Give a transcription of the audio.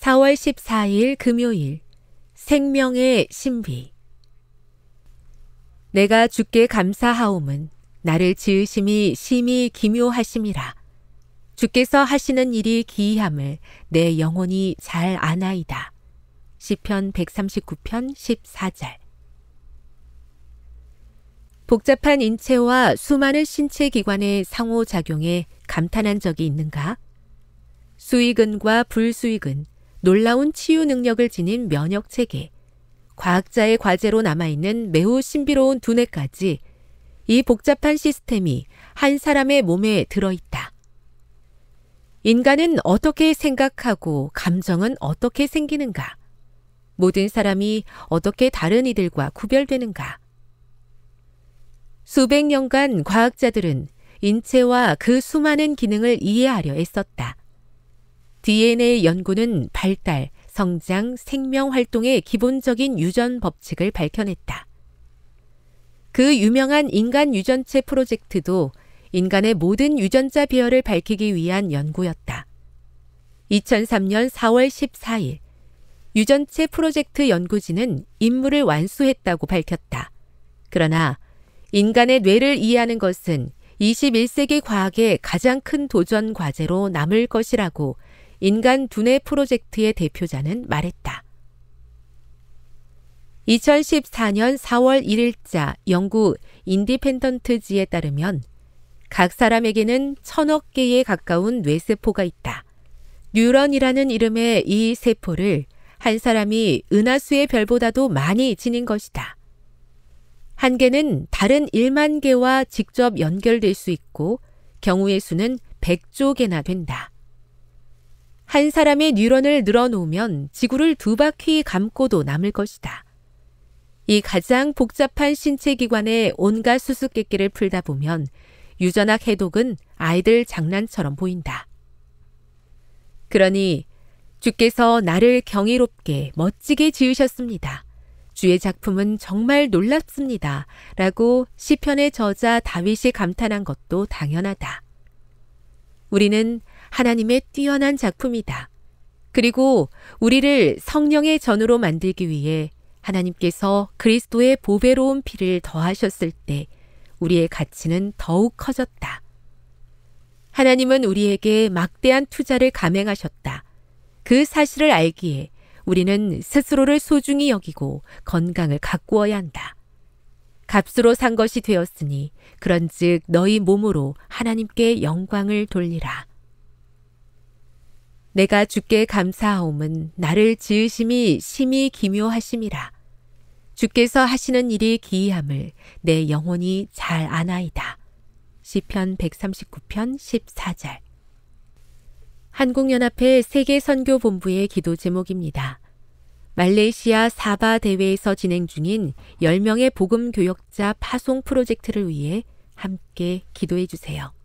4월 14일 금요일 생명의 신비 내가 주께 감사하옴은 나를 지으심이 심히 기묘하심이라 주께서 하시는 일이 기이함을 내 영혼이 잘 아나이다. 시편 139편 14절 복잡한 인체와 수많은 신체 기관의 상호작용에 감탄한 적이 있는가? 수익은과 불수익은 놀라운 치유 능력을 지닌 면역 체계, 과학자의 과제로 남아있는 매우 신비로운 두뇌까지 이 복잡한 시스템이 한 사람의 몸에 들어있다. 인간은 어떻게 생각하고 감정은 어떻게 생기는가? 모든 사람이 어떻게 다른 이들과 구별되는가? 수백 년간 과학자들은 인체와 그 수많은 기능을 이해하려 애썼다. DNA 연구는 발달, 성장, 생명 활동의 기본적인 유전 법칙을 밝혀냈다. 그 유명한 인간 유전체 프로젝트도 인간의 모든 유전자 배열을 밝히기 위한 연구였다. 2003년 4월 14일, 유전체 프로젝트 연구진은 임무를 완수했다고 밝혔다. 그러나 인간의 뇌를 이해하는 것은 21세기 과학의 가장 큰 도전 과제로 남을 것이라고 인간 두뇌 프로젝트의 대표자는 말했다. 2014년 4월 1일자 영국 인디펜던트지에 따르면 각 사람에게는 천억 개에 가까운 뇌세포가 있다. 뉴런이라는 이름의 이 세포를 한 사람이 은하수의 별보다도 많이 지닌 것이다. 한 개는 다른 1만 개와 직접 연결될 수 있고 경우의 수는 100조 개나 된다. 한 사람의 뉴런을 늘어놓으면 지구를 두 바퀴 감고도 남을 것이다. 이 가장 복잡한 신체 기관의 온갖 수수께끼를 풀다 보면 유전학 해독은 아이들 장난처럼 보인다. 그러니 주께서 나를 경이롭게 멋지게 지으셨습니다. 주의 작품은 정말 놀랍습니다. 라고 시편의 저자 다윗이 감탄한 것도 당연하다. 우리는 하나님의 뛰어난 작품이다. 그리고 우리를 성령의 전으로 만들기 위해 하나님께서 그리스도의 보배로운 피를 더하셨을 때 우리의 가치는 더욱 커졌다. 하나님은 우리에게 막대한 투자를 감행하셨다. 그 사실을 알기에 우리는 스스로를 소중히 여기고 건강을 가꾸어야 한다. 값으로 산 것이 되었으니 그런즉 너희 몸으로 하나님께 영광을 돌리라. 내가 주께 감사하옴은 나를 지으심이 심히 기묘하심이라. 주께서 하시는 일이 기이함을 내 영혼이 잘 아나이다. 시편 139편 14절 한국연합회 세계선교본부의 기도 제목입니다. 말레이시아 사바 대회에서 진행 중인 10명의 복음 교역자 파송 프로젝트를 위해 함께 기도해 주세요.